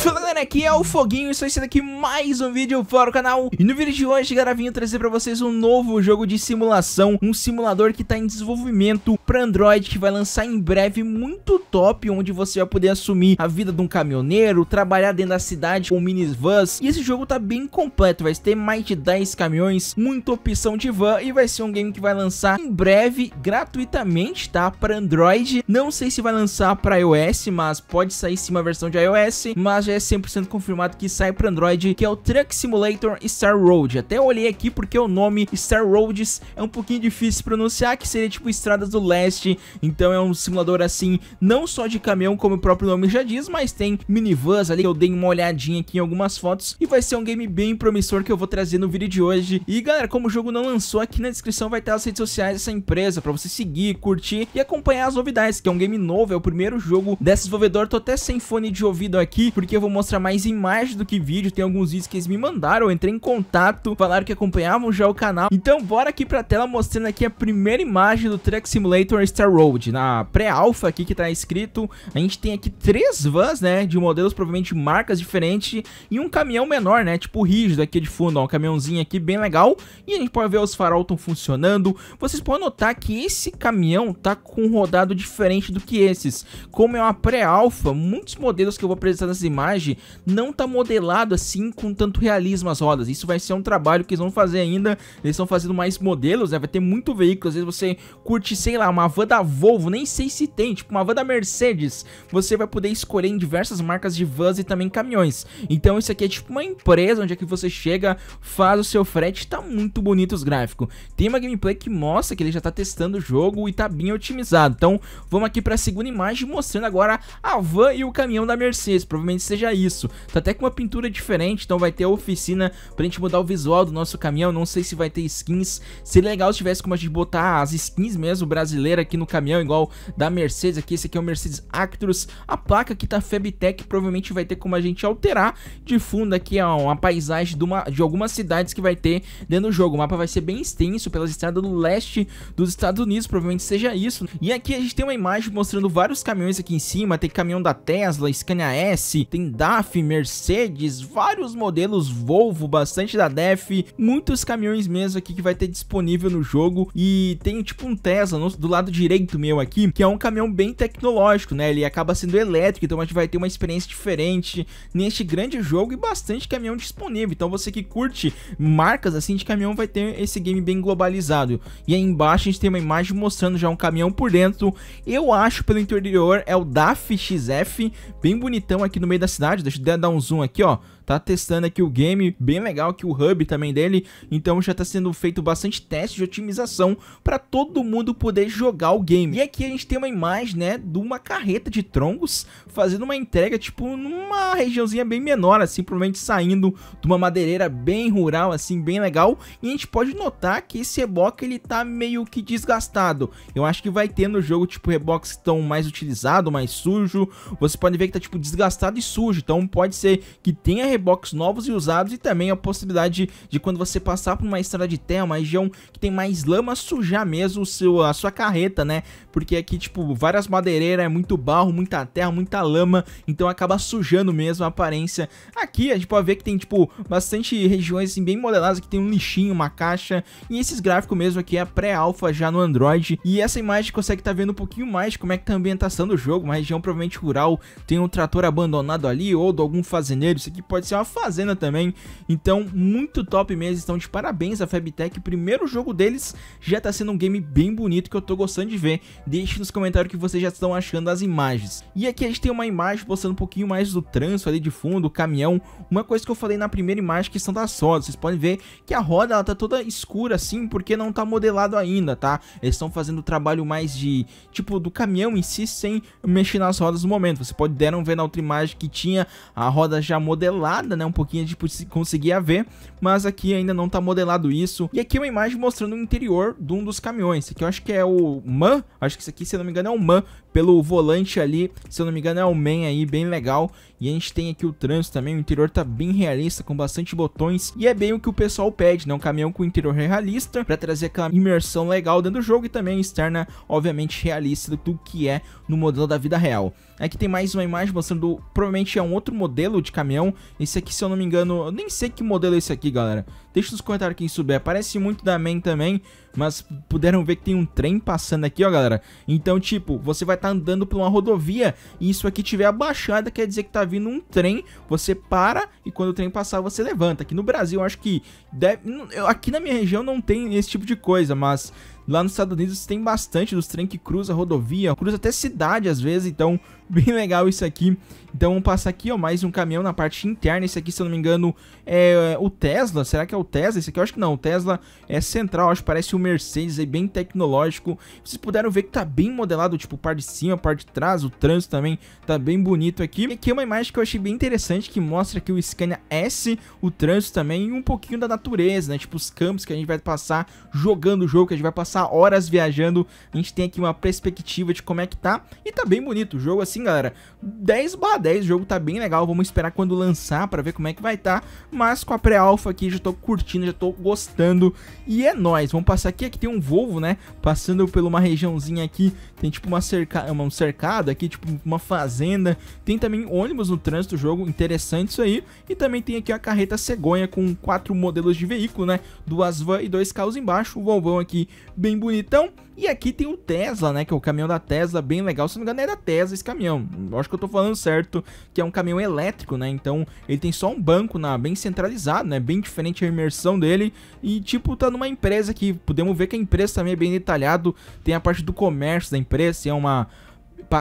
Fala galera, aqui é o Foguinho, estou sendo aqui mais um vídeo para o canal E no vídeo de hoje, galera, vim trazer para vocês um novo jogo de simulação Um simulador que está em desenvolvimento para Android que vai lançar em breve muito top, onde você vai poder assumir a vida de um caminhoneiro, trabalhar dentro da cidade com minivans. E esse jogo tá bem completo, vai ter mais de 10 caminhões, muita opção de van e vai ser um game que vai lançar em breve gratuitamente, tá? Para Android. Não sei se vai lançar para iOS, mas pode sair sim uma versão de iOS, mas já é 100% confirmado que sai para Android, que é o Truck Simulator Star Road. Até olhei aqui porque o nome Star Roads é um pouquinho difícil de pronunciar, que seria tipo estradas do leste Leste. Então é um simulador assim, não só de caminhão, como o próprio nome já diz, mas tem minivans ali. Eu dei uma olhadinha aqui em algumas fotos e vai ser um game bem promissor que eu vou trazer no vídeo de hoje. E galera, como o jogo não lançou, aqui na descrição vai estar as redes sociais dessa empresa para você seguir, curtir e acompanhar as novidades, que é um game novo, é o primeiro jogo desse desenvolvedor. Tô até sem fone de ouvido aqui, porque eu vou mostrar mais imagem do que vídeo. Tem alguns vídeos que eles me mandaram, eu entrei em contato, falaram que acompanhavam já o canal. Então bora aqui pra tela mostrando aqui a primeira imagem do Truck Simulator Terminator Star Road. Na pré-alpha aqui que tá escrito, a gente tem aqui três vans, né, de modelos provavelmente marcas diferentes e um caminhão menor, né, tipo rígido aqui de fundo, ó, um caminhãozinho aqui bem legal. E a gente pode ver os farol estão funcionando. Vocês podem notar que esse caminhão tá com um rodado diferente do que esses. Como é uma pré-alpha, muitos modelos que eu vou apresentar nessa imagem não tá modelado assim com tanto realismo as rodas. Isso vai ser um trabalho que eles vão fazer ainda. Eles estão fazendo mais modelos, né? Vai ter muito veículo. Às vezes você curte, sei lá, uma van da Volvo, nem sei se tem, tipo uma van da Mercedes, você vai poder escolher em diversas marcas de vans e também caminhões. Então isso aqui é tipo uma empresa onde é que você chega, faz o seu frete, tá muito bonito os gráficos. Tem uma gameplay que mostra que ele já tá testando o jogo e tá bem otimizado. Então vamos aqui pra segunda imagem mostrando agora a van e o caminhão da Mercedes, provavelmente seja isso. Tá até com uma pintura diferente, então vai ter a oficina pra gente mudar o visual do nosso caminhão, não sei se vai ter skins. Seria legal se tivesse como a gente botar as skins mesmo brasileiras brasileira aqui no caminhão, igual da Mercedes aqui, esse aqui é o Mercedes Actros, a placa que tá Febtech provavelmente vai ter como a gente alterar de fundo aqui ó, uma paisagem de, uma, de algumas cidades que vai ter dentro do jogo, o mapa vai ser bem extenso pelas estradas do leste dos Estados Unidos, provavelmente seja isso, e aqui a gente tem uma imagem mostrando vários caminhões aqui em cima, tem caminhão da Tesla, Scania S, tem DAF, Mercedes, vários modelos Volvo, bastante da DEF, muitos caminhões mesmo aqui que vai ter disponível no jogo e tem tipo um Tesla no, do lado direito meu aqui, que é um caminhão bem tecnológico, né? Ele acaba sendo elétrico, então a gente vai ter uma experiência diferente neste grande jogo e bastante caminhão disponível. Então você que curte marcas assim de caminhão vai ter esse game bem globalizado. E aí embaixo a gente tem uma imagem mostrando já um caminhão por dentro. Eu acho pelo interior é o DAF XF, bem bonitão aqui no meio da cidade. Deixa eu dar um zoom aqui, ó tá testando aqui o game, bem legal aqui o hub também dele, então já tá sendo feito bastante teste de otimização para todo mundo poder jogar o game. E aqui a gente tem uma imagem, né, de uma carreta de troncos fazendo uma entrega, tipo, numa regiãozinha bem menor, assim, provavelmente saindo de uma madeireira bem rural, assim, bem legal, e a gente pode notar que esse reboque, ele tá meio que desgastado. Eu acho que vai ter no jogo, tipo, reboques que estão mais utilizados, mais sujo, você pode ver que tá, tipo, desgastado e sujo, então pode ser que tenha airbox novos e usados e também a possibilidade de, de quando você passar por uma estrada de terra, uma região que tem mais lama, sujar mesmo o seu, a sua carreta, né? Porque aqui, tipo, várias madeireiras, é muito barro, muita terra, muita lama, então acaba sujando mesmo a aparência. Aqui a gente pode ver que tem, tipo, bastante regiões assim, bem modeladas, que tem um lixinho, uma caixa, e esses gráficos mesmo aqui é pré-alfa já no Android, e essa imagem consegue estar tá vendo um pouquinho mais de como é que tá a ambientação do jogo, uma região provavelmente rural, tem um trator abandonado ali, ou de algum fazendeiro, isso aqui pode pode ser uma fazenda também. Então, muito top mesmo. Estão de parabéns a Fabtech. Primeiro jogo deles já tá sendo um game bem bonito que eu tô gostando de ver. Deixe nos comentários o que vocês já estão achando as imagens. E aqui a gente tem uma imagem postando um pouquinho mais do trânsito ali de fundo, o caminhão. Uma coisa que eu falei na primeira imagem, questão das rodas. Vocês podem ver que a roda ela tá toda escura assim, porque não tá modelado ainda, tá? Eles estão fazendo o trabalho mais de, tipo, do caminhão em si, sem mexer nas rodas no momento. Você pode, deram ver na outra imagem que tinha a roda já modelada modelada, né? Um pouquinho de conseguia ver, mas aqui ainda não tá modelado isso. E aqui é uma imagem mostrando o interior de um dos caminhões. Esse aqui eu acho que é o MAN, acho que isso aqui, se eu não me engano, é o MAN, pelo volante ali, se eu não me engano, é o MAN aí, bem legal. E a gente tem aqui o trânsito também, o interior tá bem realista, com bastante botões, e é bem o que o pessoal pede, né? Um caminhão com interior realista, para trazer aquela imersão legal dentro do jogo e também externa, obviamente, realista do que é no modelo da vida real. Aqui tem mais uma imagem mostrando, provavelmente é um outro modelo de caminhão, esse aqui, se eu não me engano, eu nem sei que modelo é esse aqui, galera. Deixa nos comentários quem souber. Parece muito da Man também, mas puderam ver que tem um trem passando aqui, ó, galera. Então, tipo, você vai estar tá andando por uma rodovia e isso aqui tiver abaixada, quer dizer que tá vindo um trem, você para e quando o trem passar, você levanta. Aqui no Brasil, eu acho que... Deve... Aqui na minha região não tem esse tipo de coisa, mas... Lá nos Estados Unidos tem bastante dos trem que cruza rodovia, cruza até cidade às vezes, então bem legal isso aqui. Então vamos passar aqui, ó, mais um caminhão na parte interna. Esse aqui, se eu não me engano, é, é o Tesla. Será que é o Tesla? Esse aqui eu acho que não. O Tesla é central, acho que parece um Mercedes aí, bem tecnológico. Vocês puderam ver que tá bem modelado, tipo, parte de cima, parte de trás, o trânsito também tá bem bonito aqui. E aqui é uma imagem que eu achei bem interessante, que mostra aqui o Scania S, o trânsito também e um pouquinho da natureza, né? Tipo, os campos que a gente vai passar jogando o jogo, que a gente vai passar passar horas viajando. A gente tem aqui uma perspectiva de como é que tá. E tá bem bonito o jogo, assim, galera. 10 barra 10, o jogo tá bem legal. Vamos esperar quando lançar pra ver como é que vai tá. Mas com a pré-alpha aqui, já tô curtindo, já tô gostando. E é nóis. Vamos passar aqui. Aqui tem um Volvo, né? Passando por uma regiãozinha aqui. Tem tipo uma cerca... um cercado aqui, tipo uma fazenda. Tem também ônibus no trânsito do jogo. Interessante isso aí. E também tem aqui a carreta cegonha com quatro modelos de veículo, né? Duas van e dois carros embaixo. O Volvão aqui bem bonitão. E aqui tem o Tesla, né, que é o caminhão da Tesla, bem legal. Se não me engano, é da Tesla esse caminhão. acho que eu tô falando certo, que é um caminhão elétrico, né? Então, ele tem só um banco na bem centralizado, né? Bem diferente a imersão dele e tipo tá numa empresa aqui. Podemos ver que a empresa também é bem detalhado, tem a parte do comércio da empresa, assim, é uma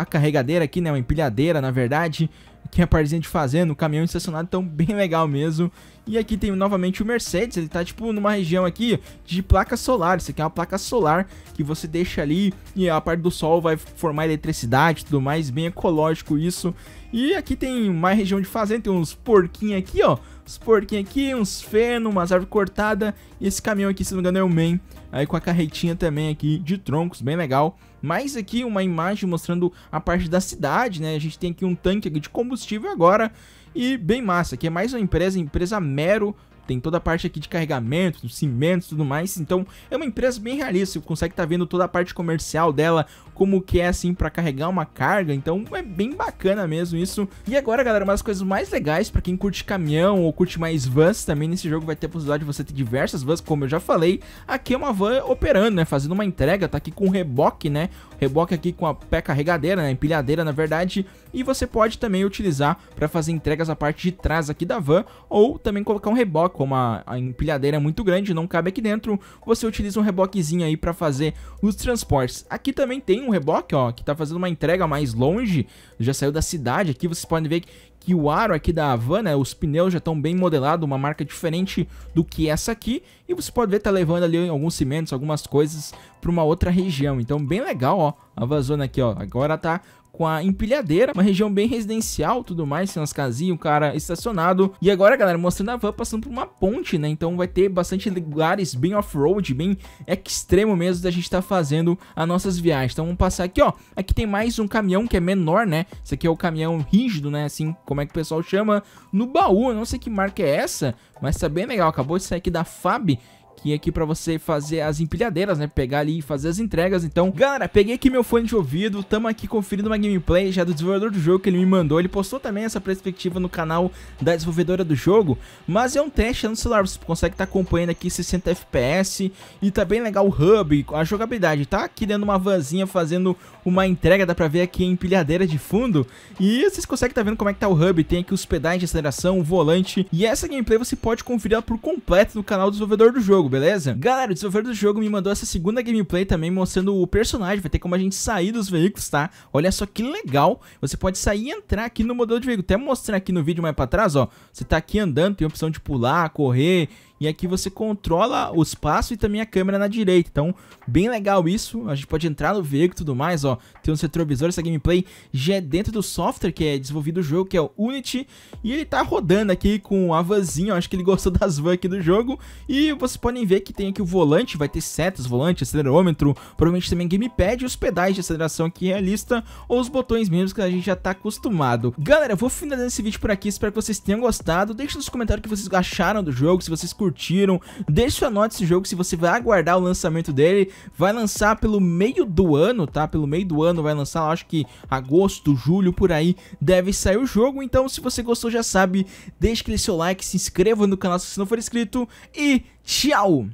carregadeira aqui, né, uma empilhadeira, na verdade que é a partezinha de fazenda, o caminhão estacionado, então bem legal mesmo. E aqui tem novamente o Mercedes, ele tá tipo numa região aqui de placa solar, isso aqui é uma placa solar que você deixa ali e a parte do sol vai formar eletricidade e tudo mais, bem ecológico isso. E aqui tem mais região de fazenda, tem uns porquinhos aqui, ó, uns porquinhos aqui, uns feno, umas árvores cortadas, e esse caminhão aqui, se não me engano, é o main, aí com a carretinha também aqui de troncos, bem legal. Mais aqui uma imagem mostrando a parte da cidade, né? A gente tem aqui um tanque de combustível agora e bem massa, que é mais uma empresa, empresa Mero, tem toda a parte aqui de carregamento, cimentos e tudo mais. Então é uma empresa bem realista, você consegue estar tá vendo toda a parte comercial dela, como que é assim para carregar uma carga. Então é bem bacana mesmo isso. E agora, galera, uma das coisas mais legais para quem curte caminhão ou curte mais vans também nesse jogo vai ter a possibilidade de você ter diversas vans, como eu já falei. Aqui é uma van operando, né, fazendo uma entrega, tá aqui com um reboque, né? Reboque aqui com a pé carregadeira, né, empilhadeira na verdade, e você pode também utilizar para fazer entregas a parte de trás aqui da van ou também colocar um reboque como a, a empilhadeira é muito grande, não cabe aqui dentro, você utiliza um reboquezinho aí para fazer os transportes. Aqui também tem um reboque, ó, que tá fazendo uma entrega mais longe, já saiu da cidade aqui, vocês podem ver que o aro aqui da van né, os pneus já estão bem modelados, uma marca diferente do que essa aqui, e você pode ver tá levando ali alguns cimentos, algumas coisas para uma outra região, então bem legal, ó, a Vazona aqui, ó, agora tá com a empilhadeira, uma região bem residencial, tudo mais, tem umas casinhas, o cara estacionado. E agora, galera, mostrando a van passando por uma ponte, né? Então vai ter bastante lugares bem off-road, bem extremo mesmo da gente estar tá fazendo as nossas viagens. Então vamos passar aqui, ó. Aqui tem mais um caminhão que é menor, né? Esse aqui é o caminhão rígido, né? Assim, como é que o pessoal chama, no baú. Eu não sei que marca é essa, mas tá bem legal. Acabou de sair aqui da FAB que aqui pra você fazer as empilhadeiras, né? Pegar ali e fazer as entregas. Então, galera, peguei aqui meu fone de ouvido, tamo aqui conferindo uma gameplay já do desenvolvedor do jogo que ele me mandou. Ele postou também essa perspectiva no canal da desenvolvedora do jogo, mas é um teste no celular, você consegue estar tá acompanhando aqui 60 FPS e tá bem legal o hub, a jogabilidade. Tá aqui dentro de uma vanzinha fazendo uma entrega, dá pra ver aqui a empilhadeira de fundo. E vocês conseguem estar tá vendo como é que tá o hub, tem aqui os pedais de aceleração, o volante. E essa gameplay você pode conferir ela por completo no canal do desenvolvedor do jogo jogo, beleza? Galera, o desenvolvedor do jogo me mandou essa segunda gameplay também mostrando o personagem, vai ter como a gente sair dos veículos, tá? Olha só que legal, você pode sair e entrar aqui no modelo de veículo, até mostrar aqui no vídeo mais pra trás, ó, você tá aqui andando, tem a opção de pular, correr e aqui você controla o espaço e também a câmera na direita. Então, bem legal isso. A gente pode entrar no veículo e tudo mais, ó. Tem um retrovisor, essa gameplay já é dentro do software que é desenvolvido o jogo, que é o Unity. E ele tá rodando aqui com a vanzinha, ó. acho que ele gostou das van aqui do jogo. E vocês podem ver que tem aqui o volante, vai ter setas, volante, acelerômetro, provavelmente também gamepad e os pedais de aceleração aqui realista ou os botões mesmo que a gente já tá acostumado. Galera, eu vou finalizando esse vídeo por aqui, espero que vocês tenham gostado. Deixe nos comentários o que vocês acharam do jogo, se vocês curtiram curtiram. Deixe sua nota esse jogo se você vai aguardar o lançamento dele. Vai lançar pelo meio do ano, tá? Pelo meio do ano vai lançar, acho que agosto, julho, por aí deve sair o jogo. Então, se você gostou, já sabe, deixe aquele seu like, se inscreva no canal se não for inscrito e tchau!